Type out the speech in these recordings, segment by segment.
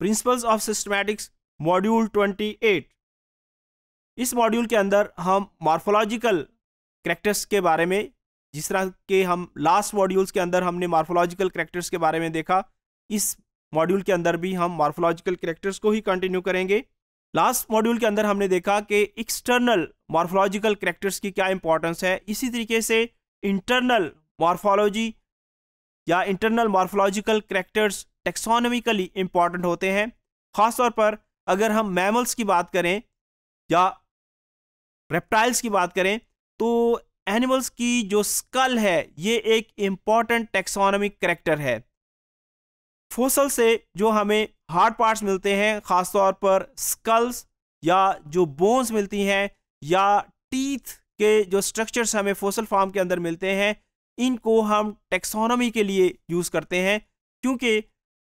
principles of systematics module 28 इस module के अंदर हम मार्फोलॉजिकल करेक्टर्स के बारे में जिस तरह के हम लास्ट मॉड्यूल्स के अंदर हमने मार्फोलॉजिकल करेक्टर्स के बारे में देखा इस मॉड्यूल के अंदर भी हम मार्फोलॉजिकल करेक्टर्स को ही कंटिन्यू करेंगे लास्ट मॉड्यूल के अंदर हमने देखा कि एक्सटर्नल मार्फोलॉजिकल करेक्टर्स की क्या इंपॉर्टेंस है इसी तरीके से इंटरनल मार्फोलॉजी या internal morphological characters taxonomically important होते हैं ख़ासतौर पर अगर हम मैमल्स की बात करें या रेप्टाइल्स की बात करें तो एनिमल्स की जो स्कल है ये एक इम्पॉर्टेंट टेक्सोनॉमिक करेक्टर है फोसल से जो हमें हार्ड पार्ट्स मिलते हैं ख़ासतौर पर स्कल्स या जो बोन्स मिलती हैं या टीथ के जो स्ट्रक्चर्स हमें फोसल फार्म के अंदर मिलते हैं इनको हम टेक्सोनॉमी के लिए यूज़ करते हैं क्योंकि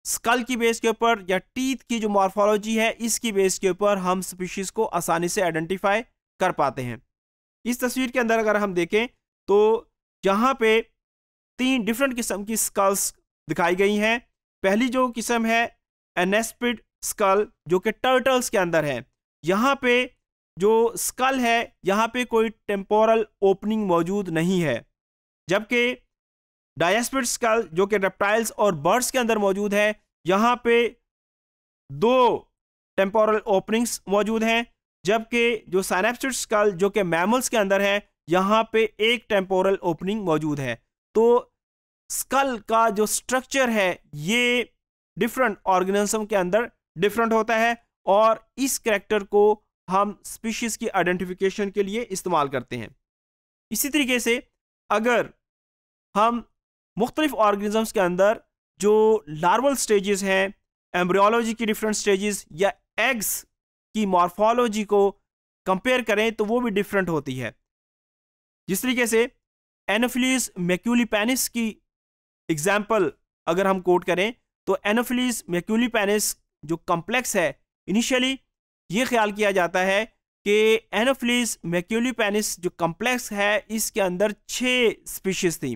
स्कल की बेस के ऊपर या टीथ की जो मॉर्फोलॉजी है इसकी बेस के ऊपर हम स्पीशीज को आसानी से आइडेंटिफाई कर पाते हैं इस तस्वीर के अंदर अगर हम देखें तो यहाँ पे तीन डिफरेंट किस्म की स्कल्स दिखाई गई हैं पहली जो किस्म है एनेस्पिड स्कल जो कि टर्टल्स के अंदर है यहाँ पे जो स्कल है यहाँ पे कोई टेम्पोरल ओपनिंग मौजूद नहीं है जबकि डायस्पिड स्कल जो कि रेप्टाइल्स और बर्ड्स के अंदर मौजूद है यहाँ पे दो टेम्पोरल ओपनिंग्स मौजूद हैं जबकि जो साइनेप्सिड स्कल जो कि मैमल्स के अंदर है यहाँ पे एक टेम्पोरल ओपनिंग मौजूद है तो स्कल का जो स्ट्रक्चर है ये डिफरेंट ऑर्गेनिज्म के अंदर डिफरेंट होता है और इस करेक्टर को हम स्पीशीज़ की आइडेंटिफिकेशन के लिए इस्तेमाल करते हैं इसी तरीके से अगर हम मुख्तलिफ ऑर्गेनिज़म्स के अंदर जो लार्वल स्टेजेस हैं एम्ब्रियोलॉजी की डिफरेंट स्टेजेस या एग्स की मॉर्फोलॉजी को कंपेयर करें तो वो भी डिफरेंट होती है जिस तरीके से एनोफिलीस मैक्यूलिपेनिस की एग्जाम्पल अगर हम कोट करें तो एनोफिलीस मैक्यूलिपेनिस जो कम्प्लेक्स है इनिशियली ये ख्याल किया जाता है कि एनोफिलीस मैक्यूलिपेनिस जो कम्प्लेक्स है इसके अंदर छः स्पीशीज़ थी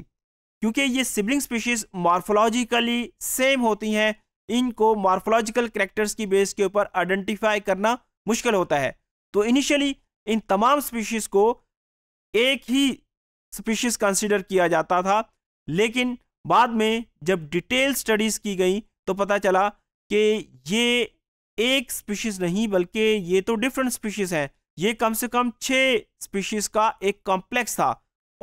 क्योंकि ये सिबलिंग स्पीशीज मार्फोलॉजिकली सेम होती हैं इनको मार्फोलॉजिकल करेक्टर्स की बेस के ऊपर आइडेंटिफाई करना मुश्किल होता है तो इनिशियली इन तमाम स्पीशीज को एक ही स्पीशीज कंसिडर किया जाता था लेकिन बाद में जब डिटेल स्टडीज की गई तो पता चला कि ये एक स्पीशीज नहीं बल्कि ये तो डिफरेंट स्पीशीज हैं ये कम से कम छः स्पीशीज का एक कॉम्प्लेक्स था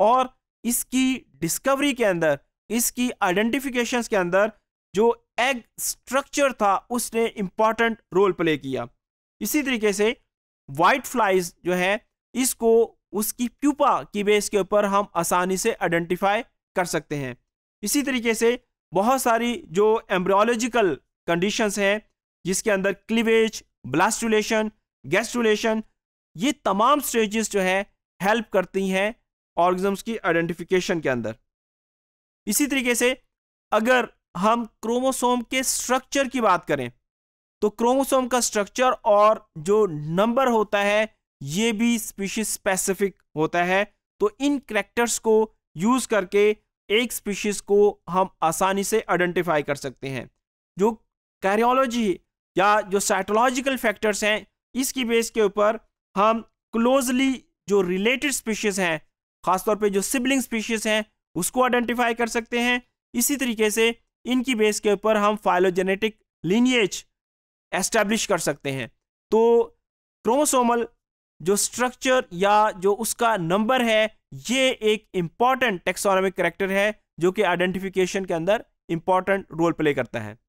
और इसकी डिस्कवरी के अंदर इसकी आइडेंटिफिकेशन के अंदर जो एग स्ट्रक्चर था उसने इम्पॉर्टेंट रोल प्ले किया इसी तरीके से वाइट फ्लाइज जो है इसको उसकी प्यूपा की बेस के ऊपर हम आसानी से आइडेंटिफाई कर सकते हैं इसी तरीके से बहुत सारी जो एम्ब्रियोलॉजिकल कंडीशंस हैं जिसके अंदर क्लिवेज ब्लास्टुलेशन गैस्टुलेशन ये तमाम स्टेजेस जो है हेल्प करती हैं ऑर्गेजम्स की आइडेंटिफिकेशन के अंदर इसी तरीके से अगर हम क्रोमोसोम के स्ट्रक्चर की बात करें तो क्रोमोसोम का स्ट्रक्चर और जो नंबर होता है ये भी स्पीशीज स्पेसिफिक होता है तो इन करेक्टर्स को यूज करके एक स्पीशीज को हम आसानी से आइडेंटिफाई कर सकते हैं जो कैरियोलॉजी या जो साइटोलॉजिकल फैक्टर्स हैं इसकी बेस के ऊपर हम क्लोजली जो रिलेटेड स्पीशीज हैं खासतौर पे जो सिबलिंग स्पीशीज हैं उसको आइडेंटिफाई कर सकते हैं इसी तरीके से इनकी बेस के ऊपर हम फाइलोजेनेटिक लीनिएज एस्टैब्लिश कर सकते हैं तो क्रोमोसोमल जो स्ट्रक्चर या जो उसका नंबर है ये एक इम्पॉर्टेंट टेक्सोनॉमिक करेक्टर है जो कि आइडेंटिफिकेशन के अंदर इम्पॉर्टेंट रोल प्ले करता है